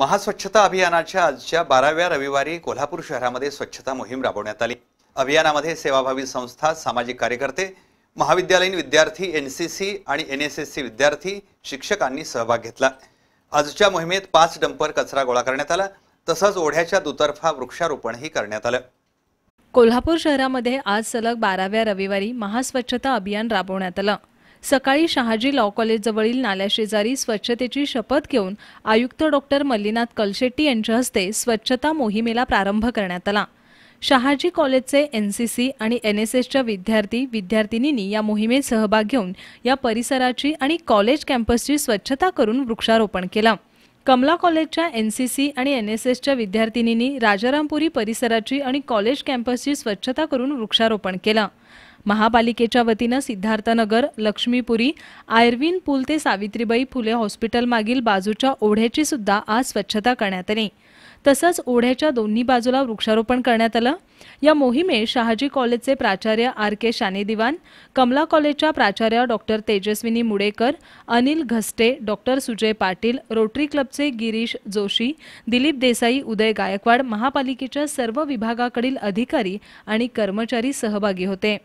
महास्वच्छता अभियानाच्या आजच्या बाराव्या रविवारी कोल्हापूर शहरामध्ये स्वच्छता मोहीम राबवण्यात आली अभियानामध्ये सेवाभावी संस्था सामाजिक कार्यकर्ते महाविद्यालयीन विद्यार्थी एन सी सी आणि एन एस एस सी विद्यार्थी शिक्षकांनी सहभाग घेतला आजच्या मोहिमेत पाच डंपर कचरा गोळा करण्यात आला तसंच ओढ्याच्या दुतर्फा वृक्षारोपणही करण्यात आलं कोल्हापूर शहरामध्ये आज सलग बाराव्या रविवारी महास्वच्छता अभियान राबवण्यात आलं सकाळी शहाजी लॉ कॉलेजजवळील नाल्याशेजारी स्वच्छतेची शपथ घेऊन आयुक्त डॉक्टर मल्लीनाथ कलशेट्टी यांच्या हस्ते स्वच्छता मोहिमेला प्रारंभ करण्यात आला शहाजी कॉलेजचे एन सी सी आणि एन एस एसच्या विद्यार्थी विद्यार्थिनींनी या मोहिमेत सहभाग घेऊन या परिसराची आणि कॉलेज कॅम्पसची स्वच्छता करून वृक्षारोपण केलं कमला कॉलेजच्या एन सी सी आणि एन एस एसच्या विद्यार्थिनींनी राजारामपुरी परिसराची आणि कॉलेज कॅम्पसची स्वच्छता करून वृक्षारोपण केलं महापालिकेच्या वतीनं सिद्धार्थनगर लक्ष्मीपुरी आयर्विन पूल ते सावित्रीबाई फुले हॉस्पिटलमागील बाजूच्या ओढ्याची सुद्धा आज स्वच्छता करण्यात आली तसंच ओढ्याच्या दोन्ही बाजूला वृक्षारोपण करण्यात आलं या मोहिमेत शहाजी कॉलेजचे प्राचार्य आर के शानेदिवान कमला कॉलेजच्या प्राचार्य doctor Tejaswini Mudekar Anil Ghaste doctor Sujay Patil Rotary क्लबचे गिरीश जोशी दिलीप देसाई उदय गायकवाड महापालिकेच्या सर्व विभागाकडील अधिकारी आणि कर्मचारी सहभागी होते